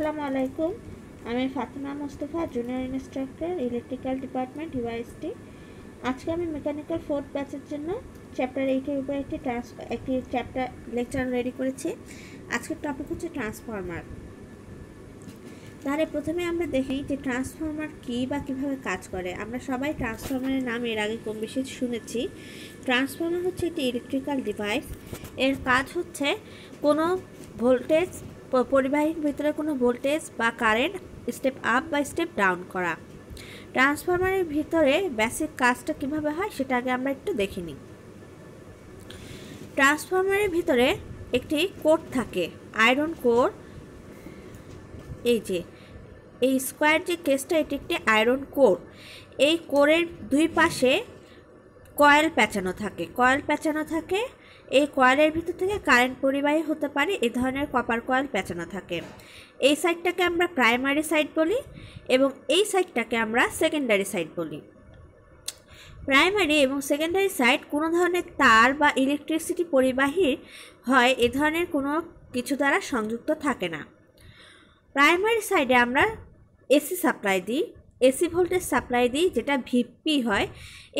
আসসালামু আলাইকুম আমি Fatema Mostafa junior instructor electrical department UIST আজকে আমি মেকানিক্যাল ফোর্থ ব্যাচের জন্য চ্যাপ্টার এইটের উপর একটি ট্রান্স একটি চ্যাপ্টার লেকচার রেডি করেছি আজকের টপিক হচ্ছে ট্রান্সফর্মার তাহলে প্রথমে আমরা দেখি যে ট্রান্সফর্মার কী বা কীভাবে কাজ করে আমরা সবাই ট্রান্সফর্মারের নাম এর আগে কম বেশি শুনেছি ট্রান্সফর্মার হচ্ছে একটি ইলেকট্রিক্যাল ডিভাইস এর কাজ হচ্ছে কোনো ভোল্টেজ পরিবাহীর ভিতরে কোনো ভোল্টেজ বা কারেন্ট স্টেপ আপ বা স্টেপ ডাউন করা ট্রান্সফরমারের ভিতরে বেসিক কাজটা কিভাবে হয় সেটা আগে আমরা একটু দেখে নিই ট্রান্সফরমারের ভিতরে একটি কোর থাকে আয়রন কোর এই যে এই স্কোয়ার যে কেসটা এটি একটি আয়রন কোর এই কোরের দুই পাশে কয়েল প্যাঁচানো থাকে কয়েল প্যাঁচানো থাকে এই কয়েলের ভিতর থেকে কারেন্ট পরিবাহী হতে পারে এ ধরনের কপার কয়েল পেঁচানো থাকে এই সাইডটাকে আমরা প্রাইমারি সাইড বলি এবং এই সাইডটাকে আমরা সেকেন্ডারি সাইড বলি প্রাইমারি এবং সেকেন্ডারি সাইড কোনো ধরনের তার বা ইলেকট্রিসিটি পরিবাহী হয় এ ধরনের কোনো কিছু দ্বারা সংযুক্ত থাকে না প্রাইমারি সাইডে আমরা এসি সাপ্লাই দিই এসি ভোল্টেজ সাপ্লাই দিই যেটা ভিপি হয়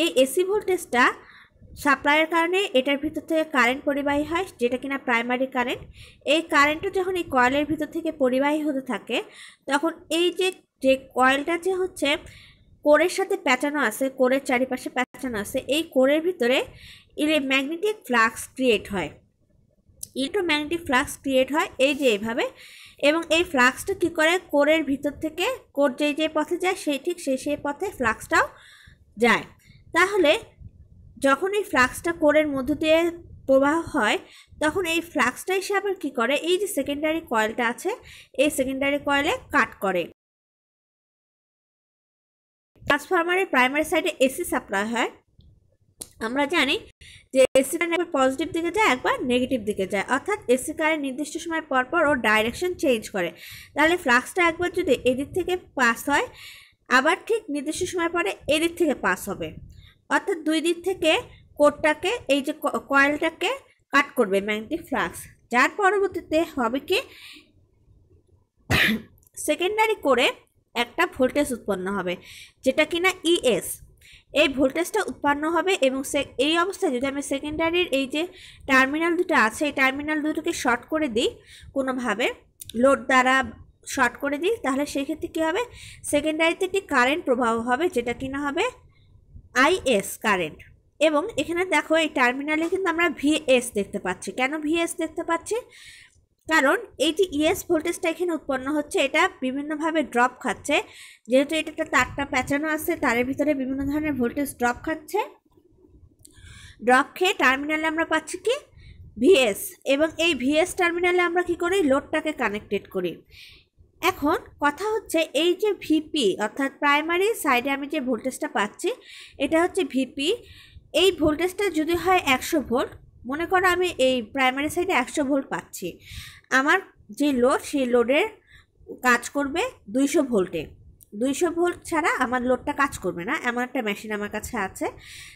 এই এসি ভোল্টেজটা সাপ্লাইয়ের কারণে এটার ভিতর থেকে কারেন্ট পরিবাহী হয় যেটা কিনা প্রাইমারি কারেন্ট এই কারেন্টটা যখন এই কয়েলের ভিতর থেকে পরিবাহী হতে থাকে তখন এই যে যে কয়েলটা যে হচ্ছে কোরের সাথে প্যাঁচানো আছে কোরের চারিপাশে প্যাঁচানো আছে এই কোরের ভিতরে ইলে ম্যাগনেটিক ফ্লাক্স ক্রিয়েট হয় ম্যাগনেটিক ফ্লাক্স ক্রিয়েট হয় এই যে এইভাবে এবং এই ফ্লাক্সটা কি করে কোরের ভিতর থেকে কোর যে যে পথে যায় সেই ঠিক সেই সেই পথে ফ্লাক্সটাও যায় তাহলে যখন এই ফ্লাক্সটা কোরের মধ্য দিয়ে প্রবাহ হয় তখন এই ফ্লাক্সটা এসে আবার কী করে এই যে সেকেন্ডারি কয়েলটা আছে এই সেকেন্ডারি কয়েলে কাট করে ট্রান্সফরমারের প্রাইমারি সাইডে এসি সাপ্লাই হয় আমরা জানি যে এসি কারেন্ট একবার পজিটিভ দিকে যায় একবার নেগেটিভ দিকে যায় অর্থাৎ এসি কারেন্ট নির্দিষ্ট সময় পরপর ও ডাইরেকশন চেঞ্জ করে তাহলে ফ্লাক্সটা একবার যদি এদিক থেকে পাস হয় আবার ঠিক নির্দিষ্ট সময় পরে এদিক থেকে পাস হবে অর্থাৎ দুই দিক থেকে কোটটাকে এই যে কয়েলটাকে কাট করবে ম্যাগনেটিক ফ্লাক্স যার পরবর্তীতে হবে কি সেকেন্ডারি করে একটা ভোল্টেজ উৎপন্ন হবে যেটা কিনা ইএস e এই ভোল্টেজটা উৎপন্ন হবে এবং এই অবস্থায় যদি আমি সেকেন্ডারির এই যে টার্মিনাল দুটো আছে এই টার্মিনাল দুটোকে শর্ট করে দিই কোনোভাবে লোড দ্বারা শর্ট করে দিই তাহলে সেই ক্ষেত্রে কী হবে সেকেন্ডারিতে একটি কারেন্ট প্রবাহ হবে যেটা কিনা হবে আইএস কারেন্ট এবং এখানে দেখো এই টার্মিনালে কিন্তু আমরা ভিএস দেখতে পাচ্ছি কেন ভিএস দেখতে পাচ্ছি কারণ এই যে ইএস ভোল্টেজটা এখানে উৎপন্ন হচ্ছে এটা বিভিন্নভাবে ড্রপ খাচ্ছে যেহেতু এটা তারটা প্যাঁচানো আছে তারের ভিতরে বিভিন্ন ধরনের ভোল্টেজ ড্রপ খাচ্ছে ড্রপ খেয়ে টার্মিনালে আমরা পাচ্ছি কি ভিএস এবং এই ভিএস টার্মিনালে আমরা কি করি লোডটাকে কানেক্টেড করি এখন কথা হচ্ছে এই যে ভিপি অর্থাৎ প্রাইমারি সাইডে আমি যে ভোল্টেজটা পাচ্ছি এটা হচ্ছে ভিপি এই ভোল্টেজটা যদি হয় একশো ভোল্ট মনে করো আমি এই প্রাইমারি সাইডে একশো ভোল্ট পাচ্ছি আমার যে লোড সেই লোডের কাজ করবে দুইশো ভোল্টে দুইশো ভোল্ট ছাড়া আমার লোডটা কাজ করবে না এমন একটা মেশিন আমার কাছে আছে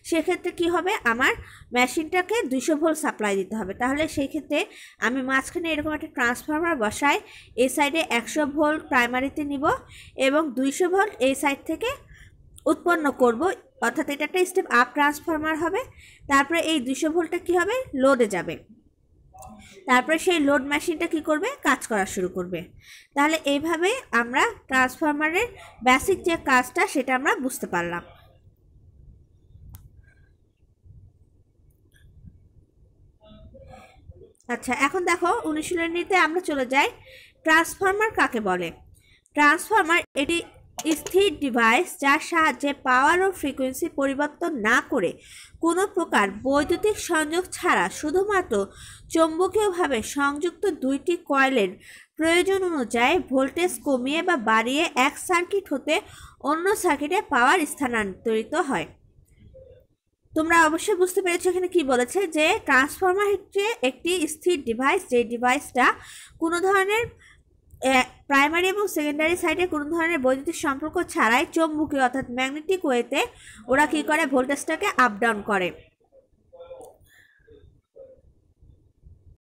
সেক্ষেত্রে কি হবে আমার মেশিনটাকে দুইশো ভোল্ট সাপ্লাই দিতে হবে তাহলে সেই ক্ষেত্রে আমি মাঝখানে এরকম একটা ট্রান্সফর্মার বসাই এই সাইডে একশো ভোল্ট প্রাইমারিতে নিব এবং দুইশো ভোল্ট এই সাইড থেকে উৎপন্ন করব অর্থাৎ এটা একটা স্টেপ আপ ট্রান্সফর্মার হবে তারপরে এই দুশো ভোল্টটা কী হবে লোডে যাবে তারপরে সেই লোড মেশিনটা কি করবে কাজ করা শুরু করবে তাহলে এইভাবে আমরা ট্রান্সফরমারের বেসিক যে কাজটা সেটা আমরা বুঝতে পারলাম আচ্ছা এখন দেখো অনুশীলনীতে আমরা চলে যাই ট্রান্সফরমার কাকে বলে ট্রান্সফরমার এটি স্থির ডিভাইস যার সাহায্যে পাওয়ার ও ফ্রিকোয়েন্সি পরিবর্তন না করে কোনো প্রকার বৈদ্যুতিক সংযোগ ছাড়া শুধুমাত্র চৌম্বকীয়ভাবে সংযুক্ত দুইটি কয়েলের প্রয়োজন অনুযায়ী ভোল্টেজ কমিয়ে বা বাড়িয়ে এক সার্কিট হতে অন্য সার্কিটে পাওয়ার স্থানান্তরিত হয় তোমরা অবশ্যই বুঝতে পেরেছো এখানে কি বলেছে যে ট্রান্সফরমার হচ্ছে একটি স্থির ডিভাইস যে ডিভাইসটা কোনো ধরনের প্রাইমারি এবং সেকেন্ডারি সাইডে কোনো ধরনের বৈদ্যুতিক সম্পর্ক ছাড়াই চৌম্বকীয় অর্থাৎ ম্যাগনেটিক ওয়েতে ওরা কী করে ভোল্টেজটাকে আপ ডাউন করে